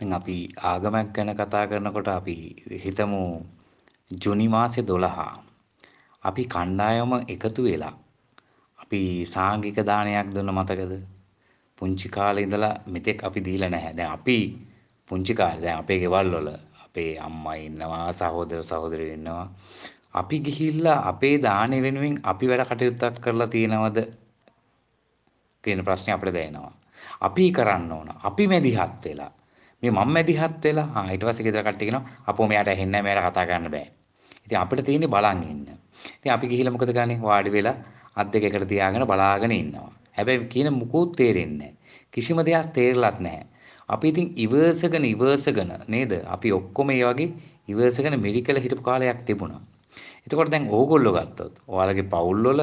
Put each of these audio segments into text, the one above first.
දැන් අපි ආගමක් ගැන කතා කරනකොට අපි හිතමු ජුනි මාසේ 12 අපි කණ්ඩායම එකතු වෙලා අපි සාංගික දානයක් දුන්න මතකද? පුංචි කාලේ ඉඳලා මෙතෙක් අපි දීලා නැහැ. දැන් අපි පුංචි කාලේ දැන් අපේ ගෙවල් වල අපේ අම්මා ඉන්නවා, සහෝදර සහෝදරයෝ ඉන්නවා. අපි ගිහිල්ලා අපේ දානෙ වෙනුවෙන් අපි වැඩ කටයුත්තක් කරලා තියෙනවද? කියන ප්‍රශ්නේ අපිට දැනෙනවා. අපි කරන්න ඕන. අපි මෙදිහත් වෙලා මේ මම මැදිහත් වෙලා ආ ඊට පස්සේ ගෙදර කට්ටිය කියනවා අපෝ මෙයාට ඇහෙන්නේ නැහැ මෙයාට කතා කරන්න බෑ. ඉතින් අපිට තියෙන්නේ බලන් ඉන්න. ඉතින් අපි ගිහිල්ලා මොකද කරන්නේ වාඩි වෙලා අත් දෙක එකට තියාගෙන බලාගෙන ඉන්නවා. හැබැයි කියන මුකුත් තේරෙන්නේ කිසිම දෙයක් තේරලත් නැහැ. අපි ඉතින් ඉවර්සගෙන ඉවර්සගෙන නේද? අපි ඔක්කොම මේ වගේ ඉවර්සගෙන මිරිකල හිටපු කාලයක් තිබුණා. එතකොට දැන් ඕගොල්ලෝ ගත්තොත් ඔයාලගේ පවුල් වල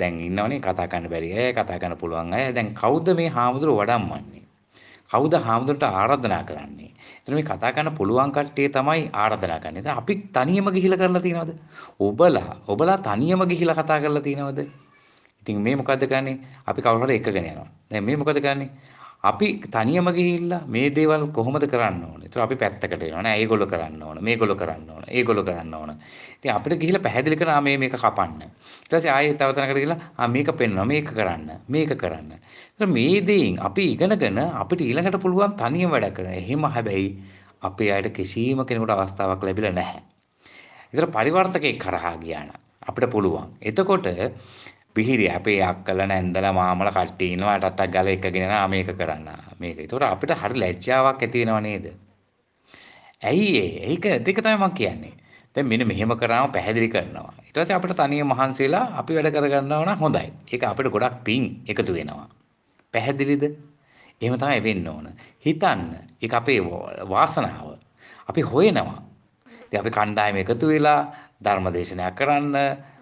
දැන් ඉන්නවනේ කතා කරන්න බැරි අය කතා කරන්න පුළුවන් අය දැන් කවුද මේ හාමුදුරුව වඩම්මන්නේ? කවුද හාමුදුරන්ට ආරාධනා කරන්නේ? එතන මේ කතා කරන්න පුළුවන් කට්ටිය තමයි ආරාධනා කරන්නේ. දැන් අපි තනියම ගිහිලා කරලා තියනවද? ඔබලා ඔබලා තනියම ගිහිලා කතා කරලා තියනවද? ඉතින් මේ මොකද්ද කරන්නේ? අපි කවුරු හරි එකගෙන යනවා. දැන් මේ මොකද කරන්නේ? අපි තනියම ගිහිල්ලා මේ දේවල් කොහොමද කරන්න ඕනේ? ඒතර අපි පැත්තකට එනවා නෑ. ඒගොල්ලෝ කරන්න ඕන. මේගොල්ලෝ කරන්න ඕන. ඒගොල්ලෝ කරන්න ඕන. ඉතින් අපිට ගිහිල්ලා පැහැදිලි කරනවා මේ මේක කපන්න. ඊට පස්සේ ආයෙ තව තැනකට ගිහිල්ලා ආ මේක පෙන්වනවා. මේක කරන්න. මේක කරන්න. ඒතර මේ දේෙන් අපි ඉගෙනගෙන අපිට ඊළඟට පුළුවන් තනියම වැඩ කරන්න. එහෙම හැබැයි අපේ අයට කිසිම කෙනෙකුට අවස්ථාවක් ලැබිලා නැහැ. ඒතර පරිවර්තකෙක් කරහා ගියා නම් අපිට පුළුවන්. එතකොට පිහිරිය අපේ අක්කල නැන්දල මාමල කට්ටිය ඉන්නවා ටට්ටක් ගාලා එකගෙන නා මේක කරන්න මේක. ඒතකොට අපිට හරි ලැජ්ජාවක් ඇති වෙනව නේද? ඇයි ඒ? ඒක දෙක තමයි මම කියන්නේ. දැන් මෙන්න මෙහෙම කරාම පැහැදිලි කරනවා. ඊට පස්සේ අපිට තනියම මහන්සිලා අපි වැඩ කරගන්නව නම් හොඳයි. ඒක අපිට ගොඩක් පිං එකතු වෙනවා. පැහැදිලිද? එහෙම තමයි වෙන්න ඕන. හිතන්න. ඒක අපේ වාසනාව. අපි හොයනවා. ඉතින් අපි කණ්ඩායම එකතු වෙලා ධර්ම දේශනයක් කරන්න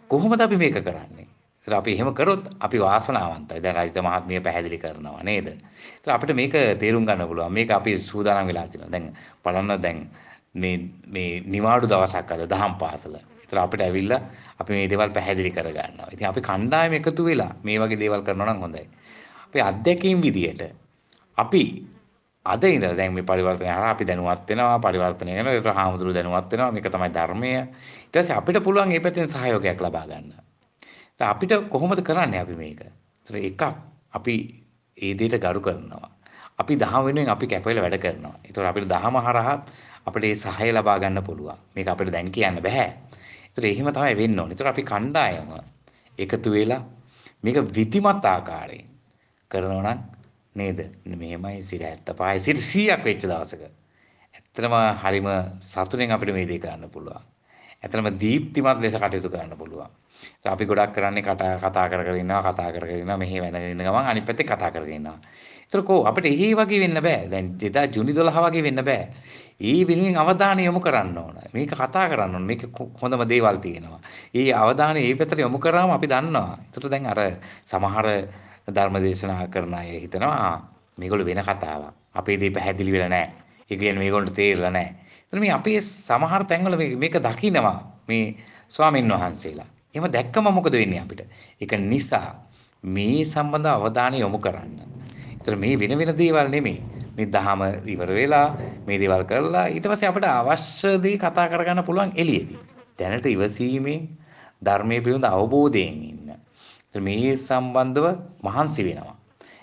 කොහොමද අපි මේක කරන්නේ? ඒත් අපි එහෙම කරොත් අපි වාසනාවන්තයි. දැන් රජිත මහත්මිය පැහැදිලි කරනවා නේද? ඒත් අපිට මේක තේරුම් ගන්න පුළුවන්. මේක අපි සූදානම් වෙලා තියෙනවා. දැන් බලන්න දැන් මේ මේ නිවාඩු දවසක් අද දහම් පාසල. ඒතර අපිට ඇවිල්ලා අපි මේ දේවල් පැහැදිලි කරගන්නවා. ඉතින් අපි කණ්ඩායම එකතු වෙලා මේ වගේ දේවල් කරනවා නම් හොඳයි. අපි අධ්‍යක්ීම් විදියට අපි අද ඉඳලා දැන් මේ පරිවර්තනය හරහා අපි දැනුවත් වෙනවා පරිවර්තනය කරනවා ඒක හාමුදුරු දැනුවත් වෙනවා මේක තමයි ධර්මය ඊට පස්සේ අපිට පුළුවන් මේ පැත්තෙන් සහයෝගයක් ලබා ගන්න. අපිට කොහොමද කරන්නේ අපි මේක? එකක් අපි ඒ දෙයට ගරු කරනවා. අපි දහම වෙනුවෙන් අපි කැපවෙලා වැඩ කරනවා. ඒතකොට අපිට දහම හරහා අපිට ඒ සහාය ලබා ගන්න පුළුවන්. මේක අපිට දැන් කියන්න බෑ. ඒතකොට එහෙම තමයි වෙන්න ඕනේ. ඒතකොට අපි කණ්ඩායම එකතු වෙලා මේක විධිමත් ආකාරයෙන් කරනවා නම් නේද? මෙහෙමයි සිර 75 සිර 100ක් වෙච්ච දවසක. ඇත්තටම හරිම සතුටින් අපිට මේ දේ කරන්න පුළුවන්. ඇත්තටම දීප්තිමත් ලෙස කටයුතු කරන්න පුළුවන්. අපි ගොඩක් කරන්නේ කතා කතා කර කර ඉන්නවා කතා කර කර ඉන්නවා මෙහි වැඳගෙන ඉන්න ගමන් අනිත් පැත්තේ කතා කරගෙන ඉන්නවා. ඒතර කො අපිට එහි වගේ වෙන්න බෑ. දැන් 2000 ජුනි 12 වගේ වෙන්න බෑ. ඊ වෙනුවෙන් අවධානය යොමු කරන්න ඕන. මේක කතා කරන්න ඕන. මේක හොඳම දේවල් තියෙනවා. ඊ අවධානය ඒ පැත්තට යොමු කරාම අපි දන්නවා. ඒතර දැන් අර සමහර ධර්ම දේශනා කරන අය හිතනවා මේගොල්ලෝ වෙන කතාවක්. අපේ දේ පැහැදිලි වෙලා නැහැ. ඒ කියන්නේ මේගොල්ලන්ට තේරෙලා නැහැ. එතන මේ අපේ සමහර තැන්වල මේක දකිනවා මේ ස්වාමින් වහන්සේලා. එහෙම දැක්කම මොකද වෙන්නේ අපිට? ඒක නිසා මේ සම්බන්ධ අවධානය යොමු කරන්න. ඒතර මේ වෙන වෙන දේවල් නෙමෙයි. මේ දහම ඉවර වෙලා මේ දේවල් කරලා ඊට පස්සේ අපිට අවශ්‍ය දේ කතා කරගන්න පුළුවන් එළියේදී. දැනට ඉවසීමෙන් ධර්මයේ පිළිබඳ අවබෝධයෙන් ඉන්න. ඒතර මේ සම්බන්ධව මහන්සි වෙනවා.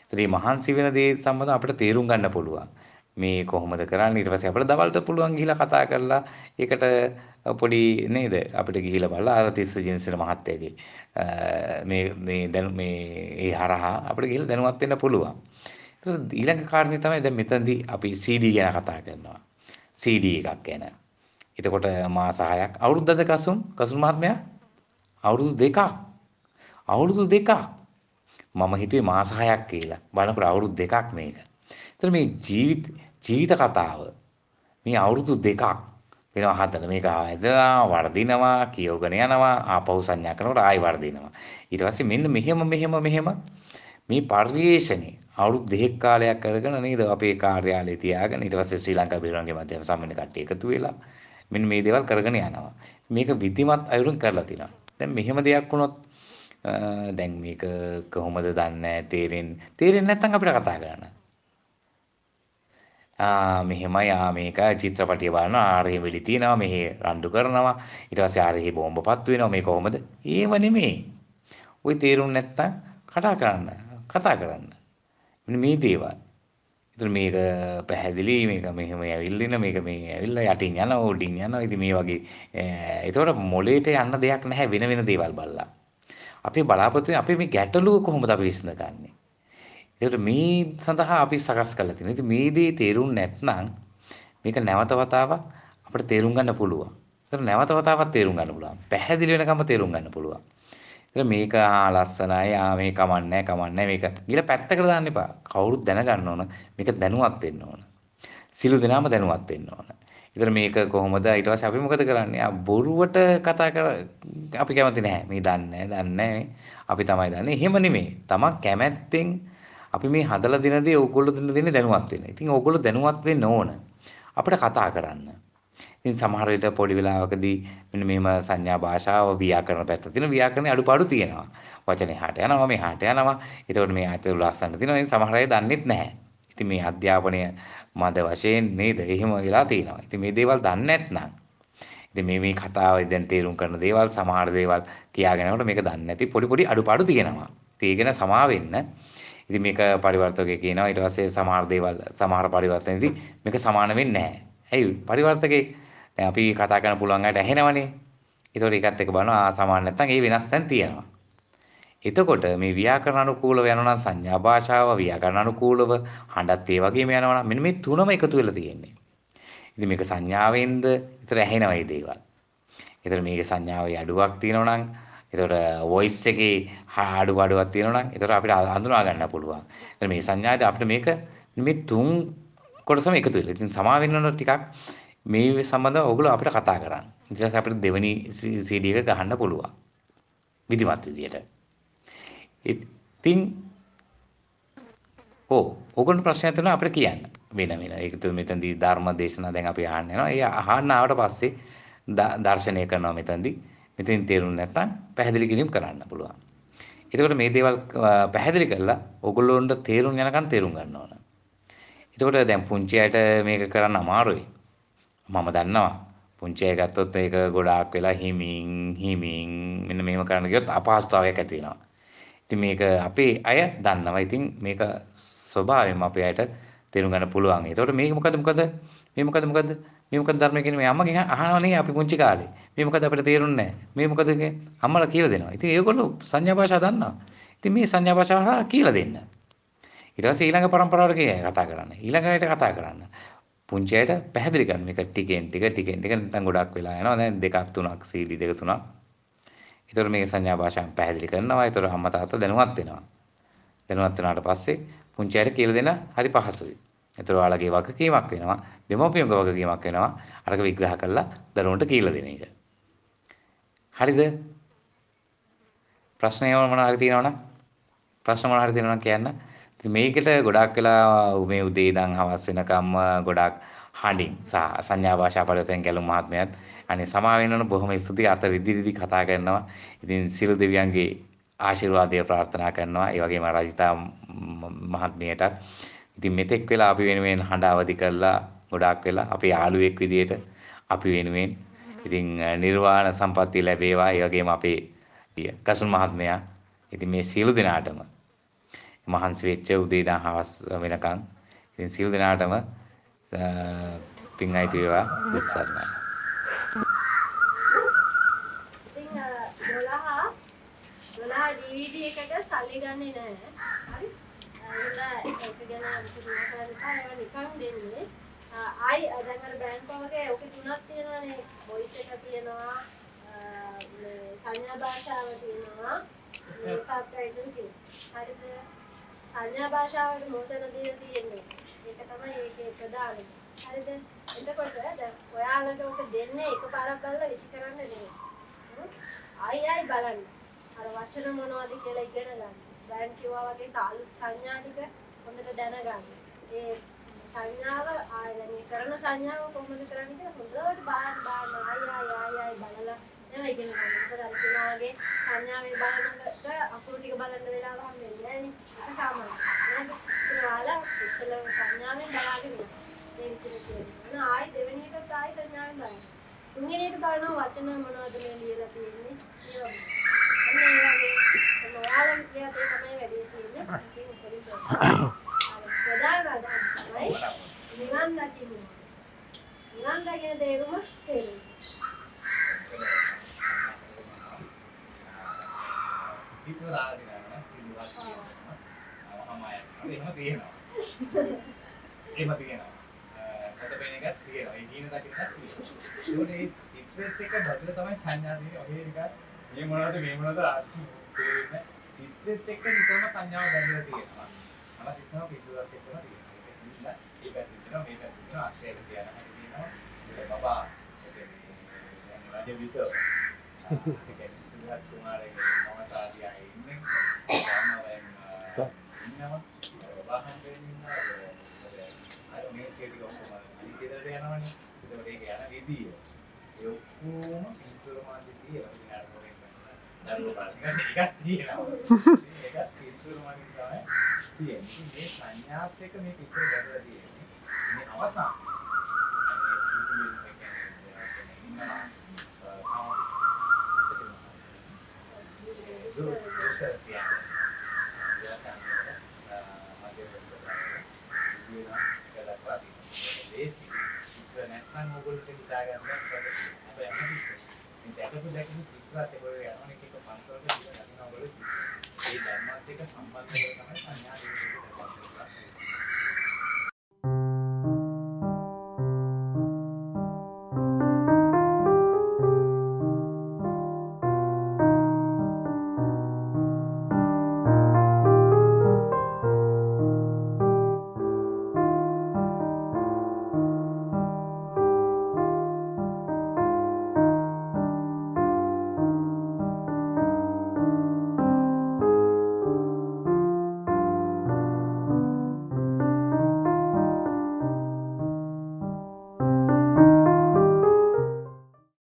ඒතර මේ මහන්සි වෙන දේ සම්බන්ධව අපිට තේරුම් ගන්න පුළුවන්. මේ කොහොමද කරන්නේ ඊට පස්සේ අපිට දවල්ට පුළුවන් ගිහිලා කතා කරලා ඒකට පොඩි නේද අපිට ගිහිලා බලලා ආරතිස්ස ජිනසන මහත්තයාගේ මේ මේ දැන් මේ ඒ හරහා අපිට ගිහිලා දැනුවත් වෙන්න පුළුවන්. ඒතකොට ඊළඟ කාරණේ තමයි දැන් මෙතනදී අපි CD ගැන කතා කරනවා. CD එකක් ගැන. එතකොට මාස 6ක් අවුරුද්දද කසුම් කසුම් මහත්මයා අවුරුදු දෙකක් අවුරුදු දෙකක් මම හිතුවේ මාස 6ක් කියලා. බලනකොට අවුරුදු දෙකක් මේක. එතන මේ ජීවිතේ ජීවිත කතාව මේ අවුරුදු දෙකක් වෙනවා හදන මේක හැදලා වර්ධිනවා කියෝගෙන යනවා ආපහු සංඥා කරනකොට ආයි වර්ධිනවා ඊට පස්සේ මෙන්න මෙහෙම මෙහෙම මෙහෙම මේ පරිේශණේ අවුරුදු දෙකක් කාලයක් කරගෙන නේද අපේ කාර්යාලේ තියාගෙන ඊට පස්සේ ශ්‍රී ලංකා බිරණගේ මැද සම්මෙන්න කට්ටිය එකතු වෙලා මෙන්න මේ දේවල් කරගෙන යනවා මේක විධිමත් අයුරින් කරලා තිනවා දැන් මෙහෙම දෙයක් වුණොත් දැන් මේක කොහොමද දන්නේ තේරෙන්නේ තේරෙන්නේ නැත්නම් අපිට කතා කරන්න මෙහෙමයි ආ මේක චිත්‍රපටිය බලනවා ආරෙහි වෙලි තියනවා මෙහි රණ්ඩු කරනවා ඊට පස්සේ ආරෙහි බෝම්බ පත්තු වෙනවා මේ කොහොමද ඒව නෙමෙයි ඔය තේරුම් නැත්තම් කතා කරන්න කතා කරන්න මේ දේවල් ඉතින් මේක පැහැදිලි මේක මෙහෙම ඇවිල්ලින මේක මේ ඇවිල්ලා යටින් යනවා උඩින් යනවා ඉතින් මේ වගේ ඒතකොට මොලේට යන්න දෙයක් නැහැ වෙන වෙන දේවල් බලලා අපි බලාපොරොත්තු අපේ මේ ගැටලුව කොහොමද අපි විසඳගන්නේ ඒකට මේ සඳහා අපි සකස් කරලා තියෙනවා. ඉතින් මේ දේ තේරුම් නැත්නම් මේක නැවත වතාවක් අපිට තේරුම් ගන්න පුළුවන්. ඒතර නැවත වතාවක් තේරුම් ගන්න පුළුවන්. පැහැදිලි වෙනකම්ම තේරුම් ගන්න පුළුවන්. ඒතර මේක ආ ලස්සනයි. ආ මේ කමන්නේ කමන්නේ මේක. ගිහලා පැත්තකට දාන්න එපා. කවුරුත් දැනගන්න ඕන. මේක දැනුවත් වෙන්න ඕන. සිළු දෙනාම දැනුවත් වෙන්න ඕන. ඒතර මේක කොහොමද ඊට පස්සේ අපි මොකද කරන්නේ? ආ බොරුවට කතා කර අපි කැමති නැහැ. මේ දන්නේ නැහැ. දන්නේ නැහැ. අපි තමයි දන්නේ. එහෙම නෙමෙයි. තමන් කැමැත්තෙන් අපි මේ හදලා දෙන දේ ඕගොල්ලෝ දෙන දෙන්නේ දැනුවත් වෙන්න. ඉතින් ඕගොල්ලෝ දැනුවත් වෙන්න ඕන. අපිට කතා කරන්න. ඉතින් සමහර විට පොඩි වෙලාවකදී මෙන්න මේම සංඥා භාෂාව ව්‍යාකරණ පැත්ත තියෙන ව්‍යාකරණේ අඩුපාඩු තියෙනවා. වචනේ හාට යනවා මේ හාට යනවා. ඒතකොට මේ ආයතන ලස්සන තියෙනවා. ඉතින් සමහර අය දන්නෙත් නැහැ. ඉතින් මේ අධ්‍යාපනය මද වශයෙන් නේද? එහෙම වෙලා තියෙනවා. ඉතින් මේ දේවල් දන්නේ නැත්නම් ඉතින් මේ මේ කතාව දැන් තේරුම් කරන දේවල් සමහර දේවල් කියාගෙන යනකොට මේක දන්නේ නැති පොඩි පොඩි අඩුපාඩු තියෙනවා. ඉතින් ඒ ගැන සමා වෙන්න ඉතින් මේක පරිවර්තකය කියනවා ඊට පස්සේ සමහර දේවල් සමහර පරිවර්තනදී මේක සමාන වෙන්නේ නැහැ. ඇයි පරිවර්තකේ දැන් අපි කතා කරන්න පුළුවන් අයට ඇහෙනවනේ. ඒතකොට ඒකත් එක බලනවා ආ සමාන නැත්නම් ඒ වෙනස් තැන් තියෙනවා. එතකොට මේ ව්‍යාකරණ අනුකූලව යනවා නම් සංඥා භාෂාව ව්‍යාකරණ අනුකූලව හඬත් ඒ වගේම යනවා නම් මෙන්න මේ තුනම එකතු වෙලා තියෙන්නේ. ඉතින් මේක සංඥාවෙන්ද විතර ඇහෙනවා මේ දේවල්. ඒතර මේකේ සංඥාවේ අඩුවක් තියෙනවා නම් එතකොට වොයිස් එකේ අඩු අඩුවක් තියෙනවා නම් එතකොට අපිට හඳුනා ගන්න පුළුවන්. එතකොට මේ සංඥාද අපිට මේක මේ තුන් කොටසම එකතු වෙලා. ඉතින් සමා වෙනවන ටිකක් මේ සම්බන්ධව ඔයගොල්ලෝ අපිට කතා කරන්න. ඊට පස්සේ අපිට දෙවෙනි CD එක ගහන්න පුළුවන්. විධිමත් විදියට. ඉතින් ඕ ඕගොල්ලෝ ප්‍රශ්න තියෙනවා අපිට කියන්න. වෙන වෙන ඒක තුන මෙතනදී ධර්ම දේශනා දැන් අපි අහන්න යනවා. ඒ අහන්න ආවට පස්සේ දර්ශනය කරනවා මෙතනදී. මෙතෙන් තේරුම් නැත්නම් පැහැදිලි කිරීම කරන්න පුළුවන්. එතකොට මේ දේවල් පැහැදිලි කරලා ඔගොල්ලොන්ට තේරුම් යනකන් තේරුම් ගන්න ඕන. එතකොට දැන් පුංචි අයට මේක කරන්න අමාරුයි. මම දන්නවා. පුංචි අය ගත්තොත් ඒක ගොඩාක් වෙලා හිමින් හිමින් මෙන්න මෙහෙම කරන්න ගියොත් අපහසුතාවයක් ඇති වෙනවා. ඉතින් මේක අපේ අය දන්නවා. ඉතින් මේක ස්වභාවයෙන්ම අපේ අයට තේරුම් ගන්න පුළුවන්. එතකොට මේක මොකද මොකද? මේ මොකද මොකද? මේ මොකද ධර්මය කියන්නේ මේ අම්මගෙන් අහනවනේ අපි පුංචි කාලේ. මේ මොකද අපිට තේරුන්නේ නැහැ. මේ මොකද අම්මලා කියලා දෙනවා. ඉතින් ඒගොල්ලෝ සංඥා භාෂාව දන්නවා. ඉතින් මේ සංඥා භාෂාව කියලා දෙන්න. ඊට පස්සේ ඊළඟ પરම්පරාවට කතා කරන්න. ඊළඟට කතා කරන්න. පුංචියට පැහැදිලි කරන්න මේක ටිකෙන් ටික ටිකෙන් ටික නැත්නම් ගොඩක් වෙලා යනවා. දැන් දෙකක් තුනක් සීඩි දෙක තුනක්. ඒතර මේ සංඥා භාෂාවෙන් පැහැදිලි කරනවා. ඒතර අම්මා තාත්තා දැනුවත් වෙනවා. දැනුවත් වුණාට පස්සේ පුංචියට කියලා දෙන්න හරි පහසුයි. ඒතර ඔයාලගේ වගකීමක් වෙනවා. දෙමව්පියන්ගේ වගකීමක් වෙනවා. අරක විග්‍රහ කරලා දරුවන්ට කියලා දෙන එක. හරිද? ප්‍රශ්නය මොන හරි තියෙනවනම් ප්‍රශ්න මොන හරි තියෙනවනම් කියන්න. ඉතින් මේකට ගොඩාක් වෙලා මේ උදේ ඉඳන් හවස වෙනකම්ම ගොඩාක් හඬින් සහ සංඥා භාෂා පරිවර්තන ගැලුම් මහත්මයාත් අනේ සමා වෙනවන බොහොම ස්තුතියි අත රිදි රිදි කතා කරනවා. ඉතින් සිල් දෙවියන්ගේ ආශිර්වාදය ප්‍රාර්ථනා කරනවා. ඒ වගේම රජිතා මහත්මියටත් ඉතින් මෙතෙක් වෙලා අපි වෙනුවෙන් හඬ අවදි කරලා ගොඩාක් වෙලා අපේ යාළුවෙක් විදියට අපි වෙනුවෙන් ඉතින් නිර්වාණ සම්පත්තිය ලැබේවා ඒ වගේම අපේ කසුන් මහත්මයා ඉතින් මේ සියලු දෙනාටම මහන්සි වෙච්ච උදේ ඉඳන් හවස වෙනකන් ඉතින් සියලු දෙනාටම පින් අයිති වේවා දෙස්සර්ණයි ඉතින් 12 12 DVD එකට සල්ලි ගන්නේ නැහැ ඒකට ඒක ගැන අනුකූලව කරලා ඒවා නිකන් දෙන්නේ. ආයි දැන් අර බ්‍රෑන්කෝ වගේ ඔක තුනක් තියෙනවානේ. වොයිස් එක තියෙනවා. මේ සංඥා භාෂාව තියෙනවා. මේ සබ්ටයිටල් තියෙනවා. හරිද? සංඥා භාෂාවට මොතන දීලා තියෙන්නේ. ඒක තමයි ඒකේ ප්‍රධානම. හරිද? එතකොට දැන් ඔයාලට ඔක දෙන්නේ එකපාරක් බලලා විසි කරන්න නෙමෙයි. ආයි ආයි බලන්න. අර වචන මොනවද කියලා ඉගෙන ගන්න. දැන් කිව්වා වගේ සාලුත් සංඥා ටික හොඳට දැනගන්න. ඒ සංඥාව ආයතනය කරන සංඥාව කොහොමද කරන්නේ කියලා හොඳට බලන්න බලන්න ආය ආය ආය ආය බලලා එහෙම ඉගෙන ගන්න. මොකද අර කියනවා වගේ සංඥාවේ බලනකොට අකුරු ටික බලන්න වෙලාව හම්බෙන්නේ නැහැ නේ. ඒක සාමාන්‍යයි. ඒක ඔයාලා ඉස්සෙල්ලා සංඥාවෙන් බලාගෙන ඉන්න. මේ විදිහට කියනවා. නා ආයි දෙවෙනි එකත් ආයි සංඥාවෙන් බලන්න. තුන්වෙනි එක බලනවා වචන මොනවද මේ ලියලා තියෙන්නේ. ඒ වගේ. අන්න ඒ වගේ නිවන් දකින්න. නිවන් දකින දේරුම තේරෙන්නේ. චිත්‍ර රාගිනන සිල්වත් කියනවා. තියෙනවා. එහෙම තියෙනවා. කටපේන එකක් තියෙනවා. ඒ කියන දකින්නක් තියෙනවා. ඒ චිත්‍රෙත් එක බදල තමයි සංඥා දෙන්නේ. ඔහේ එකක් මේ මොනවද මේ මොනවද ආත්මෝ තේරෙන්නේ චිත්‍රෙත් එක්ක නිතරම සංඥාව බැඳලා තියෙනවා. මම ඉස්සම පිටුවත් එක්කම තියෙනවා. ඒක නිසා මේ පැත්තට මේ පැත්තට ආශ්‍රයයෙන් තියන හැටි තියෙනවා. ඒක බබා ඒ රජ විස ඒක සිද්ධාත් කුමාරගේ මම සාදියා ඉන්නේ. ගාමවෙන් ඉන්නවා. වාහන දෙන්නේ ඉන්නවා. අර මේ ෂේටි ඔක්කොම අනිත් ඉදරට යනවනේ. ඒක යන විදිය. ඒ ඔක්කොම පිටුර මාදිදී එකක් තියෙනවා. එකක් පිටුර මගින් තමයි තියෙන්නේ. මේ සංඥාත් එක්ක මේ පිටුර බදලා තියෙන්නේ. මේ අවසාන නැත්නම් ඔයගොල්ලෝ හිතාගන්න